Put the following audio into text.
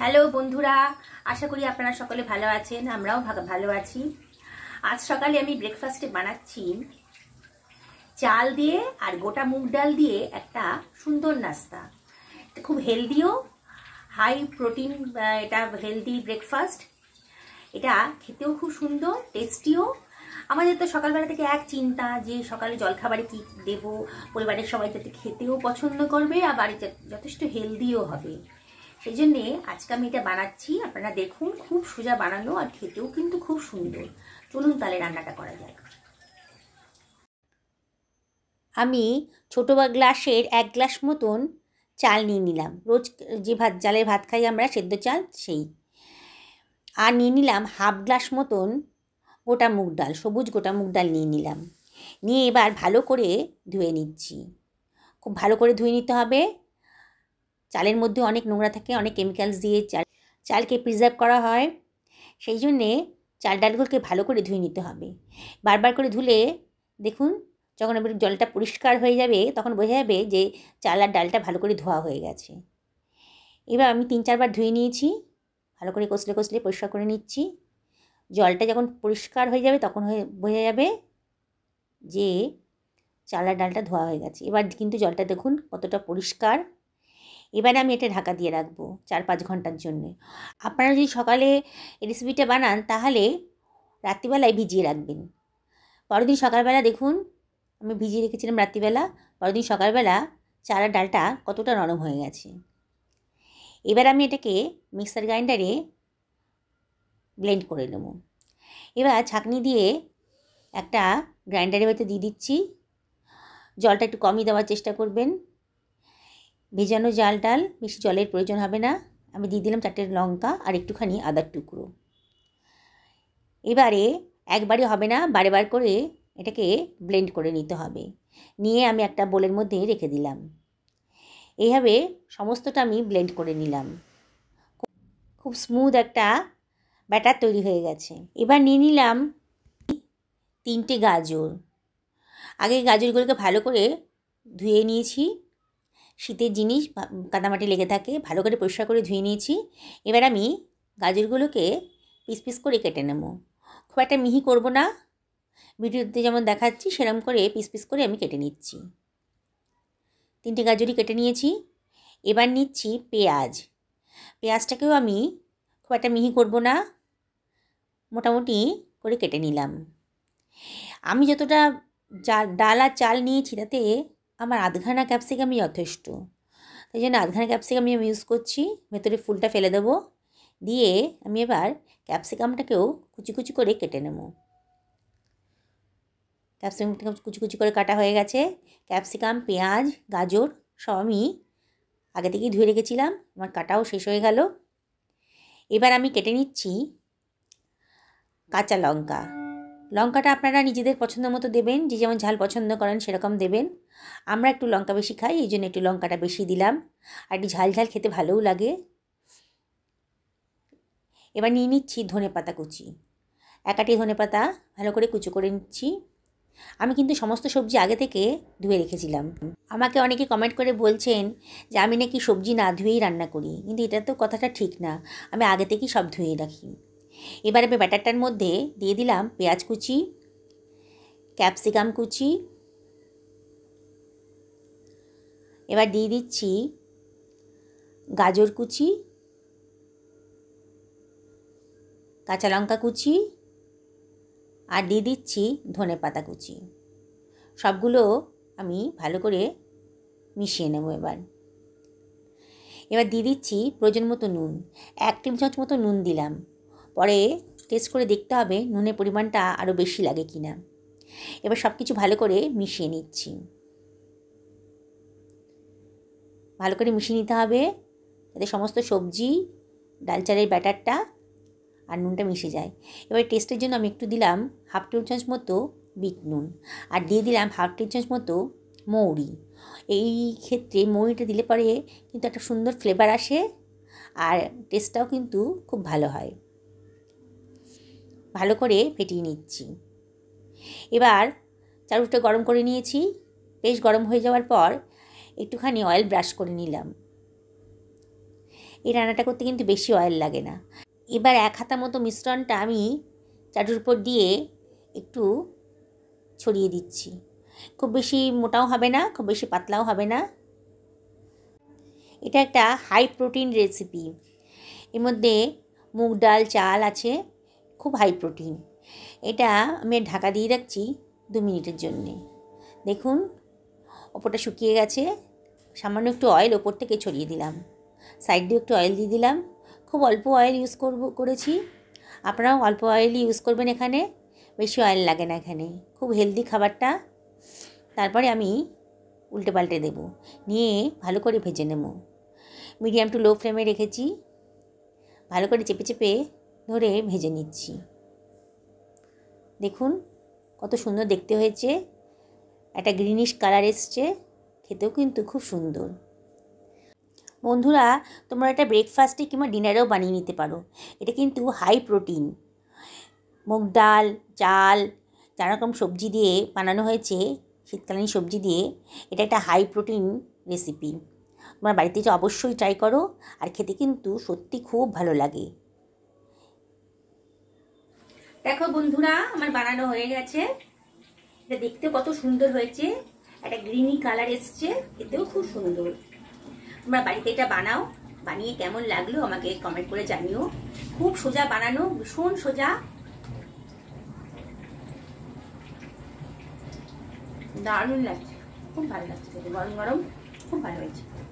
hello বন্ধুরা আশা করি আপনারা সকলে ভালো আছেন আমরাও ভালো আছি আজ সকালে আমি ব্রেকফাস্টে বানাচ্ছি চাল দিয়ে আর গোটা মুগ ডাল দিয়ে একটা সুন্দর নাস্তা খুব হেলদিও হাই প্রোটিন এটা হেলদি ব্রেকফাস্ট এটা খেতেও খুব সুন্দর টেস্টিও আমাদের তো সকালবেলা থেকে এক চিন্তা যে সকালে জলখাবারে কী দেব পরিবারের সবাই যাতে খেতেও পছন্দ করবে আর বাড়িতে যথেষ্ট হেলদিও হবে সেই জন্যে আজকে আমি এটা বানাচ্ছি আপনারা দেখুন খুব সোজা বানানো আর খেতেও কিন্তু খুব সুন্দর চলুন তাহলে রান্নাটা করা যায় আমি ছোটো বা গ্লাসের এক গ্লাস মতন চাল নিয়ে নিলাম রোজ যে ভাত চালের ভাত খাই আমরা সেদ্ধ চাল সেই আর নিয়ে নিলাম হাফ গ্লাস মতন গোটা মুগ ডাল সবুজ গোটা মুগ ডাল নিয়ে নিলাম নিয়ে এবার ভালো করে ধুয়ে নিচ্ছি খুব ভালো করে ধুয়ে নিতে হবে চালের মধ্যে অনেক নোংরা থাকে অনেক কেমিক্যালস দিয়ে চাল চালকে প্রিজার্ভ করা হয় সেই জন্যে চাল ডালগুলোকে ভালো করে ধুয়ে নিতে হবে বারবার করে ধুলে দেখুন যখন এবার জলটা পরিষ্কার হয়ে যাবে তখন বোঝা যাবে যে চাল আর ডালটা ভালো করে ধোয়া হয়ে গেছে এবার আমি তিন চারবার ধুয়ে নিয়েছি ভালো করে কষলে কষলে পরিষ্কার করে নিচ্ছি জলটা যখন পরিষ্কার হয়ে যাবে তখন হয়ে বোঝা যাবে যে চালার ডালটা ধোয়া হয়ে গেছে এবার কিন্তু জলটা দেখুন কতটা পরিষ্কার এবার আমি এটা ঢাকা দিয়ে রাখবো চার পাঁচ ঘন্টার জন্য আপনারা যদি সকালে রেসিপিটা বানান তাহলে রাত্রিবেলায় ভিজিয়ে রাখবেন পরদিন সকালবেলা দেখুন আমি ভিজিয়ে রেখেছিলাম রাত্রিবেলা পরদিন সকালবেলা চারা ডালটা কতটা নরম হয়ে গেছে এবার আমি এটাকে মিক্সার গ্রাইন্ডারে ব্লেন্ড করে নেব এবার ছাঁকনি দিয়ে একটা গ্রাইন্ডারে হয়তো দিয়ে দিচ্ছি জলটা একটু কমই দেওয়ার চেষ্টা করবেন ভেজানো জাল ডাল বেশি জলের প্রয়োজন হবে না আমি দিয়ে দিলাম চারটে লঙ্কা আর একটুখানি আদার টুকরো এবারে একবারে হবে না বারে বার করে এটাকে ব্লেন্ড করে নিতে হবে নিয়ে আমি একটা বোলের মধ্যে রেখে দিলাম এইভাবে সমস্তটা আমি ব্লেন্ড করে নিলাম খুব স্মুথ একটা ব্যাটার তৈরি হয়ে গেছে এবার নিয়ে নিলাম তিনটে গাজর আগে গাজরগুলোকে ভালো করে ধুয়ে নিয়েছি শীতের জিনিস কাদামাটি লেগে থাকে ভালো করে পরিষ্কার করে ধুয়ে নিয়েছি এবার আমি গাজরগুলোকে পিস পিস করে কেটে নেব খুব একটা মিহি করব না ভিডিওতে যেমন দেখাচ্ছি সেরকম করে পিস পিস করে আমি কেটে নিচ্ছি তিনটে গাজরই কেটে নিয়েছি এবার নিচ্ছি পেঁয়াজ পেঁয়াজটাকেও আমি খুব একটা মিহি করব না মোটামুটি করে কেটে নিলাম আমি যতটা ডাল আর চাল নিয়েছি তাতে আমার আধখানা ক্যাপসিকামই যথেষ্ট তাই জন্য আধখানা ক্যাপসিকামই আমি ইউজ করছি ভেতরে ফুলটা ফেলে দেবো দিয়ে আমি এবার ক্যাপসিকামটাকেও কুচি কুচি করে কেটে নেব ক্যাপসিকামটা কুচি কুচি করে কাটা হয়ে গেছে ক্যাপসিকাম পেঁয়াজ গাজর সব আমি আগে থেকেই ধুয়ে রেখেছিলাম আমার কাটাও শেষ হয়ে গেল এবার আমি কেটে নিচ্ছি কাঁচা লঙ্কা লঙ্কাটা আপনারা নিজেদের পছন্দ মতো দেবেন যে যেমন ঝাল পছন্দ করেন সেরকম দেবেন আমরা একটু লঙ্কা বেশি খাই এই জন্য একটু লঙ্কাটা বেশি দিলাম আর একটু ঝাল ঝাল খেতে ভালোও লাগে এবার নিয়ে নিচ্ছি ধনে পাতা কুচি একাটি ধনে পাতা ভালো করে কুচো করে নিচ্ছি আমি কিন্তু সমস্ত সবজি আগে থেকে ধুয়ে রেখেছিলাম আমাকে অনেকে কমেন্ট করে বলছেন যে আমি নাকি সবজি না ধুয়েই রান্না করি কিন্তু এটা তো কথাটা ঠিক না আমি আগে থেকেই সব ধুয়ে রাখি এবার আমি ব্যাটারটার মধ্যে দিয়ে দিলাম পেঁয়াজ কুচি ক্যাপসিকাম কুচি এবার দিয়ে দিচ্ছি গাজর কুচি কাঁচা লঙ্কা কুচি আর দিয়ে দিচ্ছি ধনে পাতা কুচি সবগুলো আমি ভালো করে মিশিয়ে নেব এবার এবার দিয়ে দিচ্ছি প্রয়োজন মতো নুন এক টেবিল চামচ মতো নুন দিলাম পরে টেস্ট করে দেখতে হবে নুনের পরিমাণটা আরও বেশি লাগে কি না এবার সব কিছু ভালো করে মিশিয়ে নিচ্ছি ভালো করে মিশিয়ে নিতে হবে যাতে সমস্ত সবজি ডাল চালের ব্যাটারটা আর নুনটা মিশে যায় এবার টেস্টের জন্য আমি একটু দিলাম হাফ টেবিল চামচ মতো বিট নুন আর দিয়ে দিলাম হাফ টেবিল চামচ মতো মৌরি এই ক্ষেত্রে মৌরিটা দিলে পরে কিন্তু একটা সুন্দর ফ্লেভার আসে আর টেস্টটাও কিন্তু খুব ভালো হয় ভালো করে ফেটিয়ে নিচ্ছি এবার চারুটা গরম করে নিয়েছি বেশ গরম হয়ে যাওয়ার পর একটুখানি অয়েল ব্রাশ করে নিলাম এই রান্নাটা করতে কিন্তু বেশি অয়েল লাগে না এবার এক হাতা মতো মিশ্রণটা আমি চাটুর উপর দিয়ে একটু ছড়িয়ে দিচ্ছি খুব বেশি মোটাও হবে না খুব বেশি পাতলাও হবে না এটা একটা হাই প্রোটিন রেসিপি এর মধ্যে মুগ ডাল চাল আছে খুব হাই প্রোটিন এটা আমি ঢাকা দিয়ে রাখছি দু মিনিটের জন্যে দেখুন ওপরটা শুকিয়ে গেছে সামান্য একটু অয়েল ওপর থেকে ছড়িয়ে দিলাম সাইড দিয়ে একটু অয়েল দিয়ে দিলাম খুব অল্প অয়েল ইউজ করব করেছি আপনারাও অল্প অয়েলই ইউজ করবেন এখানে বেশি অয়েল লাগে না এখানে খুব হেলদি খাবারটা তারপরে আমি উল্টে পাল্টে দেবো নিয়ে ভালো করে ভেজে নেব মিডিয়াম টু লো ফ্লেমে রেখেছি ভালো করে চেপে চেপে ধরে ভেজে নিচ্ছি দেখুন কত সুন্দর দেখতে হয়েছে একটা গ্রিনিশ কালার এসছে খেতেও কিন্তু খুব সুন্দর বন্ধুরা তোমরা এটা ব্রেকফাস্টে কিংবা ডিনারেও বানিয়ে নিতে পারো এটা কিন্তু হাই প্রোটিন মুগ ডাল চাল নানা রকম সবজি দিয়ে বানানো হয়েছে শীতকালীন সবজি দিয়ে এটা একটা হাই প্রোটিন রেসিপি তোমরা বাড়িতে অবশ্যই ট্রাই করো আর খেতে কিন্তু সত্যি খুব ভালো লাগে দেখো বন্ধুরা আমার বানানো হয়ে গেছে এটা দেখতে কত সুন্দর হয়েছে একটা গ্রিনি কালার এসছে এতেও খুব সুন্দর তোমরা বাড়িতে এটা বানাও বানিয়ে কেমন লাগলো আমাকে কমেন্ট করে জানিও খুব সোজা বানানো ভীষণ সোজা দারুণ লাগছে খুব ভালো লাগছে গরম গরম খুব ভালো হয়েছে